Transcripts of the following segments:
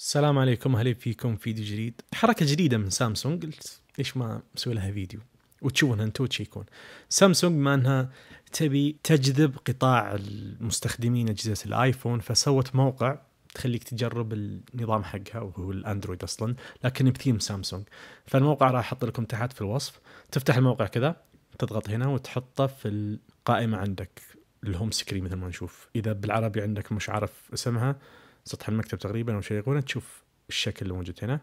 السلام عليكم اهلا فيكم فيديو جديد حركه جديده من سامسونج قلت ليش ما مسوي لها فيديو وتشوفونها انتم تشيكون سامسونج ما انها تبي تجذب قطاع المستخدمين اجهزه الايفون فسوت موقع تخليك تجرب النظام حقها وهو الاندرويد اصلا لكن بثيم سامسونج فالموقع راح احط لكم تحت في الوصف تفتح الموقع كذا تضغط هنا وتحطه في القائمه عندك الهوم سكرين مثل ما نشوف اذا بالعربي عندك مش عارف اسمها سطح المكتب تقريبا او شيء يقولون تشوف الشكل اللي موجود هنا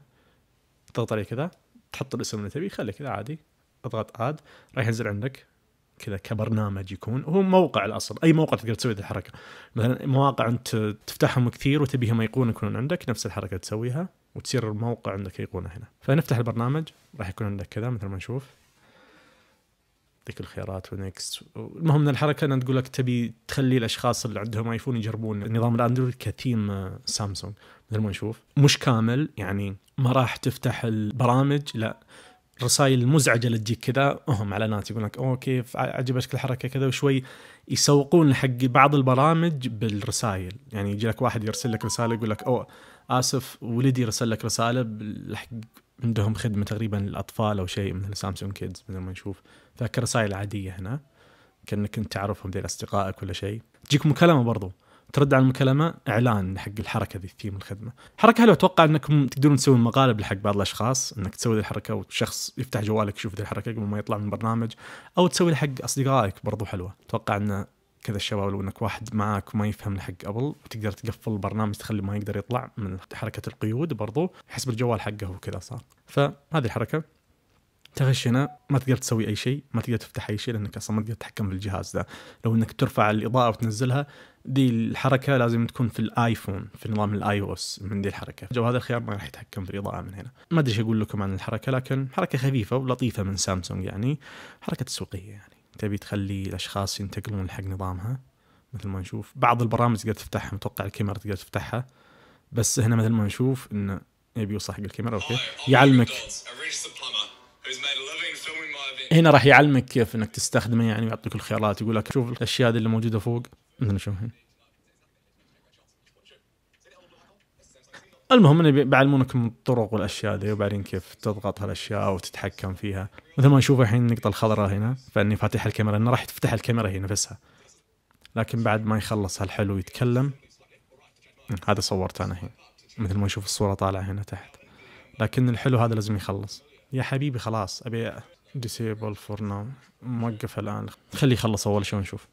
تضغط عليه كذا تحط الاسم اللي تبيه خليه كذا عادي اضغط اد راح ينزل عندك كذا كبرنامج يكون هو موقع الاصل اي موقع تقدر تسوي الحركه مثلا مواقع انت تفتحهم كثير وتبيهم ايقونه يكونون عندك نفس الحركه تسويها وتصير الموقع عندك ايقونه هنا فنفتح البرنامج راح يكون عندك كذا مثل ما نشوف يعطيك الخيارات ونكست المهم ان الحركه انها تقول لك تبي تخلي الاشخاص اللي عندهم ايفون يجربون نظام الاندرويد كثيم آه، سامسونج مثل ما نشوف مش كامل يعني ما راح تفتح البرامج لا الرسائل المزعجه اللي تجيك كذا هم اعلانات يقول لك اوه كيف عجبتك الحركه كذا وشوي يسوقون حق بعض البرامج بالرسائل يعني يجي لك واحد يرسل لك رساله يقول لك اوه اسف ولدي رسل لك رساله حق عندهم خدمه تقريبا للاطفال او شيء مثل سامسونج كيدز مثل ما نشوف فك رسائل عاديه هنا كانك انت تعرفهم ذي اصدقائك ولا شيء تجيك مكالمه برضو ترد على المكالمة إعلان حق الحركة ذي الثيم الخدمة حركة حلوة أتوقع أنكم تقدرون تسوون مقالب لحق بعض الأشخاص أنك تسوي الحركة وشخص يفتح جوالك يشوف ذي الحركة قبل ما يطلع من البرنامج أو تسوي حق أصدقائك برضو حلوة أتوقع أنه كذا الشباب لو انك واحد معاك وما يفهم لحق ابل وتقدر تقفل البرنامج تخلي ما يقدر يطلع من حركه القيود برضو حسب الجوال حقه وكذا صار فهذه الحركه تغش هنا ما تقدر تسوي اي شيء ما تقدر تفتح اي شيء لانك اصلا ما تقدر تتحكم في الجهاز ذا لو انك ترفع الاضاءه وتنزلها دي الحركه لازم تكون في الايفون في نظام الاي او اس من دي الحركه جو هذا الخيار ما راح يتحكم في الاضاءه من هنا ما ادري ايش اقول لكم عن الحركه لكن حركه خفيفه ولطيفه من سامسونج يعني حركه تسويقيه يعني تبي تخلي الاشخاص ينتقلون حق نظامها مثل ما نشوف بعض البرامج تقدر تفتحها متوقع الكاميرا تقدر تفتحها بس هنا مثل ما نشوف انه يبي يوصل حق الكاميرا اوكي يعلمك هنا راح يعلمك كيف انك تستخدمه يعني ويعطيك الخيارات يقول لك شوف الاشياء اللي موجوده فوق مثل ما نشوف هنا المهم انه بيعلمونك من الطرق والاشياء ذي وبعدين كيف تضغط هالاشياء وتتحكم فيها مثل ما نشوف الحين النقطه الخضراء هنا فاني فاتح الكاميرا انه راح تفتح الكاميرا هي نفسها لكن بعد ما يخلص هالحلو يتكلم هذا صورته انا الحين مثل ما نشوف الصوره طالعه هنا تحت لكن الحلو هذا لازم يخلص يا حبيبي خلاص ابي ديسيبل فور ناو موقف الان خليه يخلص اول شيء ونشوف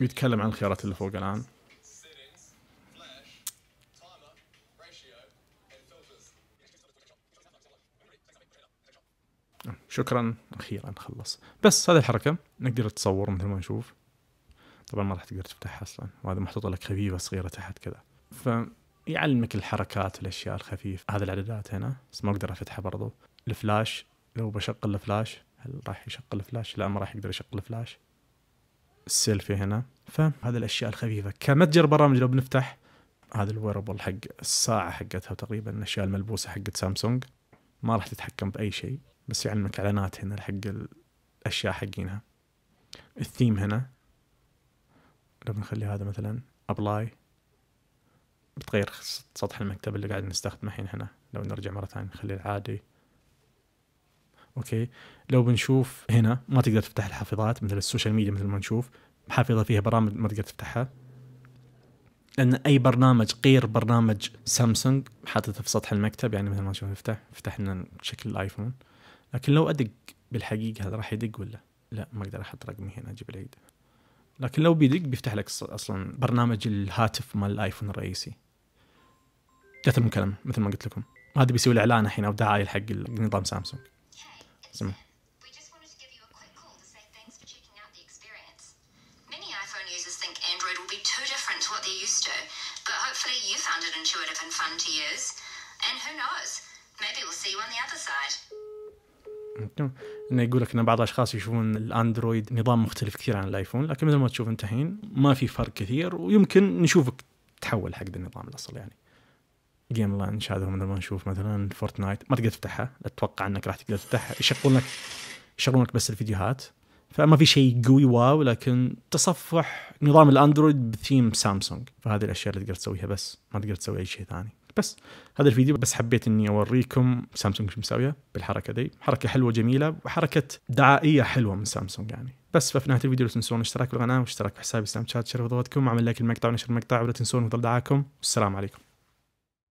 يتكلم عن الخيارات اللي فوق الان شكرا اخيرا خلص بس هذه الحركه نقدر نتصور مثل ما نشوف طبعا ما راح تقدر تفتحها اصلا وهذا محطوط لك خفيفه صغيره تحت كذا فيعلمك الحركات والاشياء الخفيفه هذه الاعدادات هنا بس ما اقدر افتحها برضو الفلاش لو بشغل الفلاش هل راح يشغل الفلاش لا ما راح يقدر يشغل الفلاش السيلفي هنا فهذه الاشياء الخفيفه كمتجر برامج لو بنفتح هذا الويربل حق الساعه حقتها تقريبا الاشياء الملبوسه حقت سامسونج ما راح تتحكم باي شيء بس يعلمك اعلانات هنا حق الاشياء حقينها الثيم هنا لو بنخلي هذا مثلا ابلاي بتغير سطح المكتب اللي قاعد نستخدمه الحين هنا لو نرجع مره ثانيه نخليه العادي اوكي لو بنشوف هنا ما تقدر تفتح الحافظات مثل السوشيال ميديا مثل ما نشوف حافظه فيها برامج ما تقدر تفتحها لان اي برنامج غير برنامج سامسونج حاطته في سطح المكتب يعني مثل ما نشوف نفتح فتحنا شكل الايفون لكن لو ادق بالحقيقه هذا راح يدق ولا لا ما اقدر احط رقمي هنا اجيب العيد لكن لو بيدق بيفتح لك اصلا برنامج الهاتف مال الايفون الرئيسي جات المكالمه مثل ما قلت لكم هذا بيسوي الاعلان الحين او دعايه حق نظام سامسونج اسمع intuitive and fun to use. And who knows, maybe we'll see you on the other side. انه يقول لك ان بعض الاشخاص يشوفون الاندرويد نظام مختلف كثير عن الايفون لكن مثل ما تشوف انت الحين ما في فرق كثير ويمكن نشوفك تحول حق النظام الاصل يعني جيم لانش هذا مثل ما نشوف مثلا فورتنايت ما تقدر تفتحها اتوقع انك راح تقدر تفتحها يشغلون لك يشغلون لك بس الفيديوهات فما في شيء قوي واو لكن تصفح نظام الاندرويد بثيم سامسونج فهذه الاشياء اللي تقدر تسويها بس ما تقدر تسوي اي شيء ثاني بس هذا الفيديو بس حبيت اني اوريكم سامسونج شو مساويه بالحركه دي حركه حلوه جميله وحركه دعائيه حلوه من سامسونج يعني بس ففي نهايه الفيديو لا تنسون الاشتراك بالقناه واشتراك في حسابي سناب شات شرف ضغطكم اعمل لايك المقطع ونشر المقطع ولا تنسون وضل دعاكم والسلام عليكم